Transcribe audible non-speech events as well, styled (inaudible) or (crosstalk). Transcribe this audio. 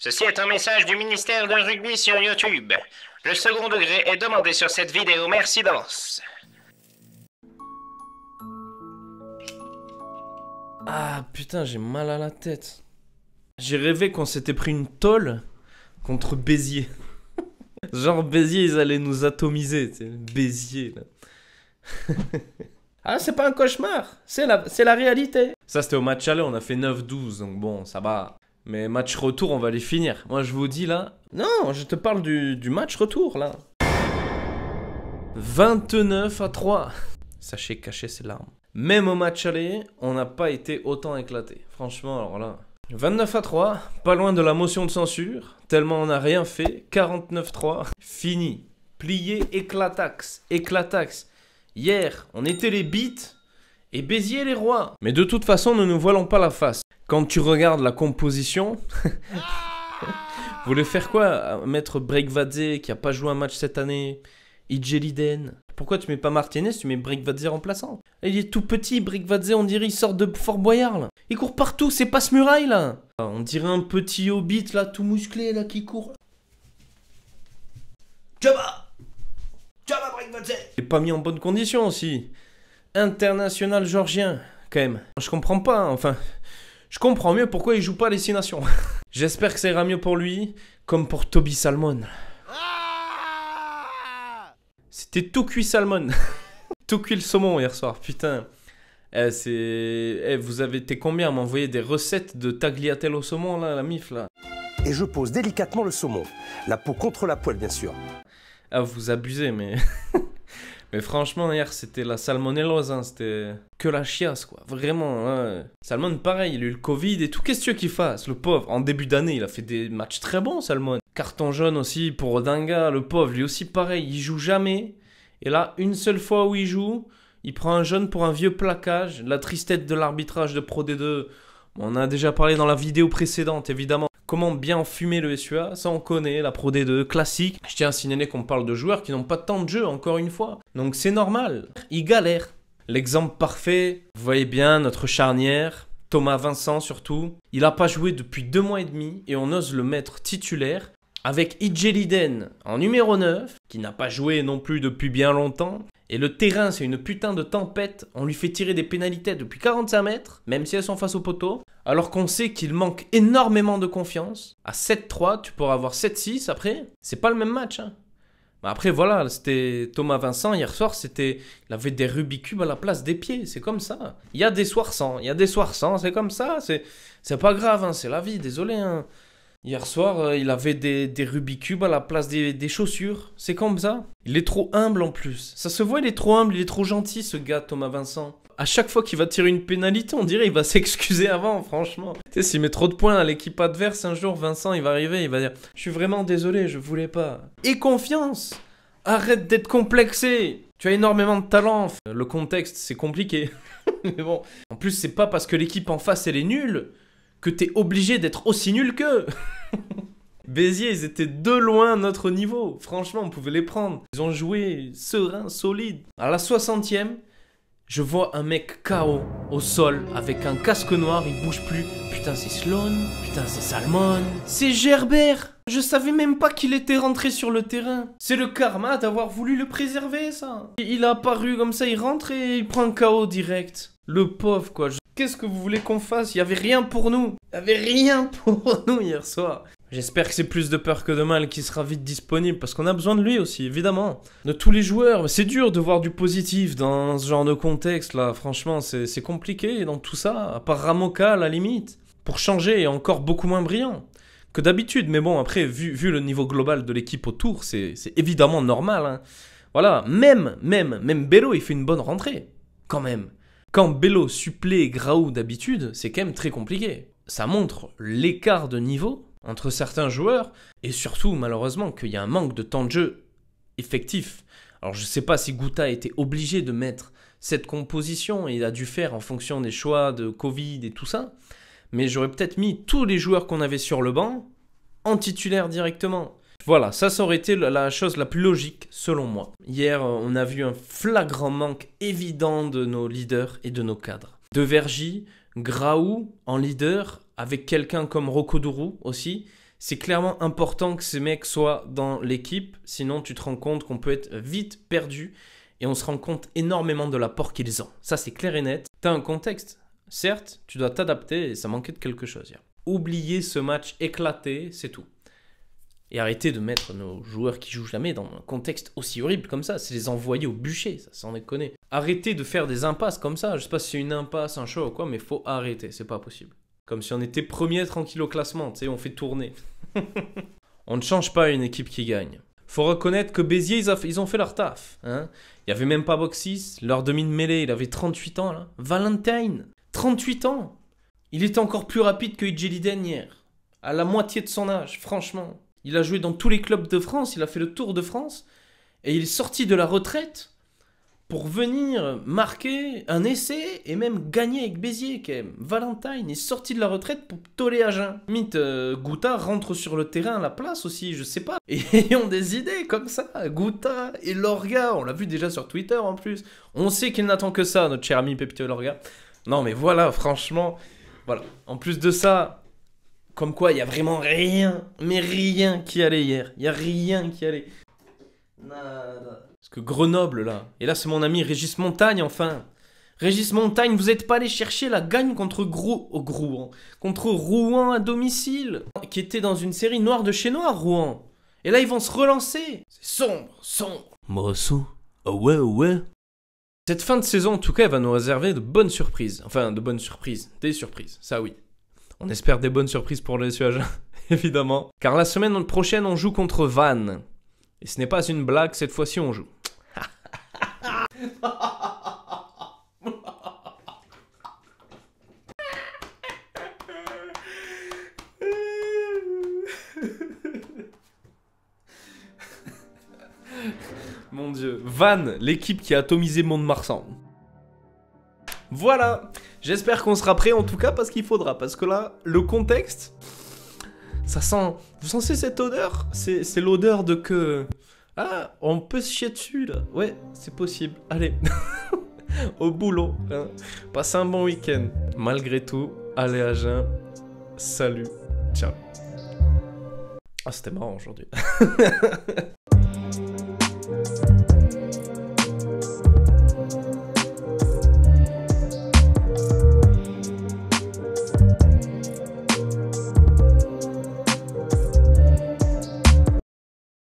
Ceci est un message du ministère de Rugby sur YouTube. Le second degré est demandé sur cette vidéo. Merci d'avance. Ah putain, j'ai mal à la tête. J'ai rêvé qu'on s'était pris une tôle contre Béziers. (laughs) Genre Béziers, ils allaient nous atomiser. Béziers, là. (laughs) ah, c'est pas un cauchemar, c'est la, la réalité. Ça, c'était au match aller, on a fait 9-12, donc bon, ça va. Mais match retour, on va les finir. Moi, je vous dis là. Non, je te parle du, du match retour là. 29 à 3. Sachez cacher ses larmes. Même au match aller, on n'a pas été autant éclaté. Franchement, alors là. 29 à 3, pas loin de la motion de censure, tellement on n'a rien fait. 49-3, fini. Plié, éclatax, éclatax. Hier, on était les bites et Béziers les rois. Mais de toute façon, ne nous voilons pas la face. Quand tu regardes la composition... (laughs) Vous voulez faire quoi euh, Mettre Breakvadze qui a pas joué un match cette année Ijeliden Pourquoi tu mets pas Martinez, tu mets Breakvadze remplaçant Il est tout petit, Breakvadze, on dirait il sort de Fort Boyard Il court partout, c'est pas ce muraille là ah, On dirait un petit hobbit là, tout musclé là, qui court. Jabba Jabba Breakvadze Il est pas mis en bonne condition aussi international georgien, quand même. Je comprends pas, hein, enfin, je comprends mieux pourquoi il joue pas les Destination. (laughs) J'espère que ça ira mieux pour lui, comme pour Toby Salmon. C'était tout cuit salmon. (laughs) tout cuit le saumon hier soir, putain. Eh, c'est... Eh, vous avez été combien à m'envoyer des recettes de tagliatelle au saumon, là, la mif, là Et je pose délicatement le saumon. La peau contre la poêle, bien sûr. Ah, vous abusez, mais... (laughs) Mais franchement, hier, c'était la salmonellose, c'était que la chiasse, quoi. Vraiment, hein. Salmon, pareil, il a eu le Covid et tout. Qu'est-ce qu'il fasse, le pauvre En début d'année, il a fait des matchs très bons, Salmon. Carton jaune aussi pour odinga le pauvre, lui aussi, pareil, il joue jamais. Et là, une seule fois où il joue, il prend un jaune pour un vieux plaquage. La tristesse de l'arbitrage de Pro D2, on en a déjà parlé dans la vidéo précédente, évidemment comment bien fumer le SUA, ça on connaît, la Pro D2 classique. Je tiens à signaler qu'on parle de joueurs qui n'ont pas tant de jeux, encore une fois. Donc c'est normal, ils galèrent. L'exemple parfait, vous voyez bien notre charnière, Thomas Vincent surtout. Il n'a pas joué depuis deux mois et demi et on ose le mettre titulaire avec Igeliden en numéro 9, qui n'a pas joué non plus depuis bien longtemps. Et le terrain, c'est une putain de tempête. On lui fait tirer des pénalités depuis 45 mètres, même si elles sont face au poteau alors qu'on sait qu'il manque énormément de confiance. À 7-3, tu pourras avoir 7-6 après. C'est pas le même match. Hein. Mais après, voilà, c'était Thomas Vincent hier soir, c'était, il avait des rubicubes à la place des pieds. C'est comme ça. Il y a des soirs sans, il y a des soirs sans, c'est comme ça. C'est, c'est pas grave, hein, c'est la vie, désolé. Hein. Hier soir, euh, il avait des, des Rubik's à la place des, des chaussures. C'est comme ça. Il est trop humble en plus. Ça se voit, il est trop humble, il est trop gentil, ce gars, Thomas Vincent à chaque fois qu'il va tirer une pénalité, on dirait qu'il va (laughs) s'excuser avant, franchement. Tu sais, s'il met trop de points à l'équipe adverse, un jour, Vincent, il va arriver, il va dire Je suis vraiment désolé, je voulais pas. Et confiance Arrête d'être complexé Tu as énormément de talent. Le contexte, c'est compliqué. (laughs) Mais bon. En plus, c'est pas parce que l'équipe en face, elle est nulle que t'es obligé d'être aussi nul qu'eux. (laughs) Béziers, ils étaient de loin notre niveau. Franchement, on pouvait les prendre. Ils ont joué serein, solide. À la 60e, je vois un mec KO au sol avec un casque noir, il bouge plus. Putain, c'est Sloan, putain, c'est Salmon, c'est Gerbert. Je savais même pas qu'il était rentré sur le terrain. C'est le karma d'avoir voulu le préserver, ça. Il a apparu comme ça, il rentre et il prend KO direct. Le pauvre, quoi. Qu'est-ce que vous voulez qu'on fasse Il y avait rien pour nous. Il y avait rien (laughs) pour nous hier soir. J'espère que c'est plus de peur que de mal qui sera vite disponible parce qu'on a besoin de lui aussi, évidemment. De tous les joueurs, c'est dur de voir du positif dans ce genre de contexte là, franchement, c'est compliqué dans tout ça, à part Ramoka à la limite, pour changer et encore beaucoup moins brillant que d'habitude. Mais bon, après, vu, vu le niveau global de l'équipe autour, c'est évidemment normal. Hein. Voilà, même, même, même Bello, il fait une bonne rentrée, quand même. Quand Bello supplée Graou d'habitude, c'est quand même très compliqué. Ça montre l'écart de niveau entre certains joueurs, et surtout malheureusement qu'il y a un manque de temps de jeu effectif. Alors je ne sais pas si Guta était obligé de mettre cette composition, et il a dû faire en fonction des choix de Covid et tout ça, mais j'aurais peut-être mis tous les joueurs qu'on avait sur le banc en titulaire directement. Voilà, ça, ça aurait été la chose la plus logique selon moi. Hier, euh, on a vu un flagrant manque évident de nos leaders et de nos cadres. De Vergy, Graou en leader, avec quelqu'un comme Rokodourou aussi. C'est clairement important que ces mecs soient dans l'équipe, sinon tu te rends compte qu'on peut être vite perdu et on se rend compte énormément de l'apport qu'ils ont. Ça c'est clair et net. T'as un contexte, certes, tu dois t'adapter et ça manquait de quelque chose. Oublier ce match éclaté, c'est tout. Et arrêter de mettre nos joueurs qui jouent jamais dans un contexte aussi horrible comme ça. C'est les envoyer au bûcher, ça, est déconner. Arrêtez de faire des impasses comme ça. Je sais pas si c'est une impasse, un show ou quoi, mais il faut arrêter, c'est pas possible. Comme si on était premier tranquille au classement, tu sais, on fait tourner. (laughs) on ne change pas une équipe qui gagne. Faut reconnaître que Béziers, ils, ont fait leur taf. Hein. Il n'y avait même pas Boxis, leur demi de mêlée, il avait 38 ans là. Valentine, 38 ans Il était encore plus rapide que Ijeliden hier. À la moitié de son âge, franchement. Il a joué dans tous les clubs de France, il a fait le tour de France. Et il est sorti de la retraite pour venir marquer un essai et même gagner avec Béziers quand même. Valentine est sorti de la retraite pour toller à jeun. Mythe, euh, rentre sur le terrain à la place aussi, je sais pas. (laughs) Et ils ont des idées comme ça. Gouta et Lorga, on l'a vu déjà sur Twitter en plus. On sait qu'il n'attend que ça, notre cher ami Pepito Lorga. Non mais voilà, franchement, voilà. En plus de ça, comme quoi il y a vraiment rien, mais rien qui allait hier. Il y a rien qui allait. Nada. Parce que Grenoble, là. Et là, c'est mon ami Régis Montagne, enfin. Régis Montagne, vous n'êtes pas allé chercher la gagne contre Gros, oh, contre Rouen à domicile, qui était dans une série noire de chez noir, Rouen. Et là, ils vont se relancer. C'est sombre, sombre. Morceau. Oh ah ouais, ah ouais. Cette fin de saison, en tout cas, va nous réserver de bonnes surprises. Enfin, de bonnes surprises. Des surprises, ça oui. On espère des bonnes surprises pour les Suages, (laughs) évidemment. Car la semaine prochaine, on joue contre Vannes. Et ce n'est pas une blague, cette fois-ci on joue. Mon dieu. Van, l'équipe qui a atomisé Mont-de-Marsan. Voilà J'espère qu'on sera prêt en tout cas parce qu'il faudra. Parce que là, le contexte... Ça sent. Vous sentez cette odeur C'est l'odeur de que. Ah, on peut se chier dessus là. Ouais, c'est possible. Allez, (laughs) au boulot. Hein. Passez un bon week-end. Malgré tout, allez à jeun. Salut. Ciao. Ah, c'était marrant aujourd'hui. (laughs)